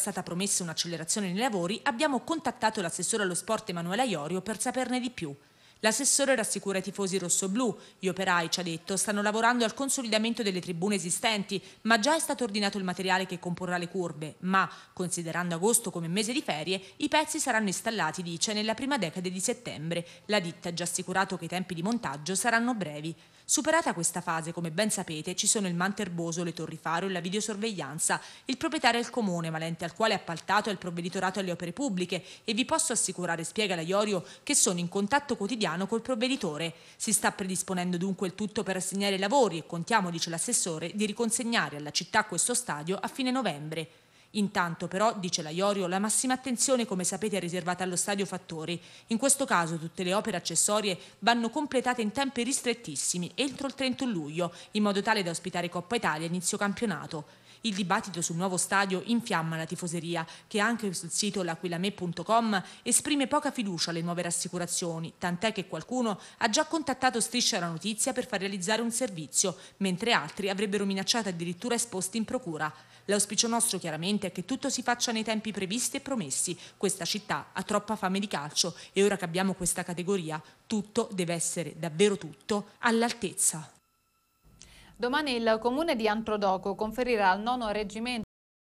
stata promessa un'accelerazione nei lavori, abbiamo contattato l'assessore allo sport Emanuela Iorio per saperne di più. L'assessore rassicura i tifosi rossoblù. Gli operai, ci ha detto, stanno lavorando al consolidamento delle tribune esistenti, ma già è stato ordinato il materiale che comporrà le curve. Ma, considerando agosto come mese di ferie, i pezzi saranno installati, dice, nella prima decade di settembre. La ditta ha già assicurato che i tempi di montaggio saranno brevi. Superata questa fase, come ben sapete, ci sono il Manterboso, le Torri Faro e la videosorveglianza. Il proprietario è il comune, ma l'ente al quale è appaltato è il provveditorato alle opere pubbliche e vi posso assicurare, spiega la Iorio, che sono in contatto quotidiano quotidiano col provveditore. Si sta predisponendo dunque il tutto per assegnare i lavori e contiamo, dice l'assessore, di riconsegnare alla città questo stadio a fine novembre. Intanto però, dice la Iorio, la massima attenzione come sapete è riservata allo stadio Fattori. In questo caso tutte le opere accessorie vanno completate in tempi ristrettissimi, entro il 31 luglio, in modo tale da ospitare Coppa Italia inizio campionato. Il dibattito sul nuovo stadio infiamma la tifoseria, che anche sul sito laquilame.com esprime poca fiducia alle nuove rassicurazioni, tant'è che qualcuno ha già contattato Striscia la Notizia per far realizzare un servizio, mentre altri avrebbero minacciato addirittura esposti in procura. L'auspicio nostro chiaramente è che tutto si faccia nei tempi previsti e promessi. Questa città ha troppa fame di calcio e ora che abbiamo questa categoria, tutto deve essere davvero tutto all'altezza. Domani il comune di Antrodoco conferirà al nono reggimento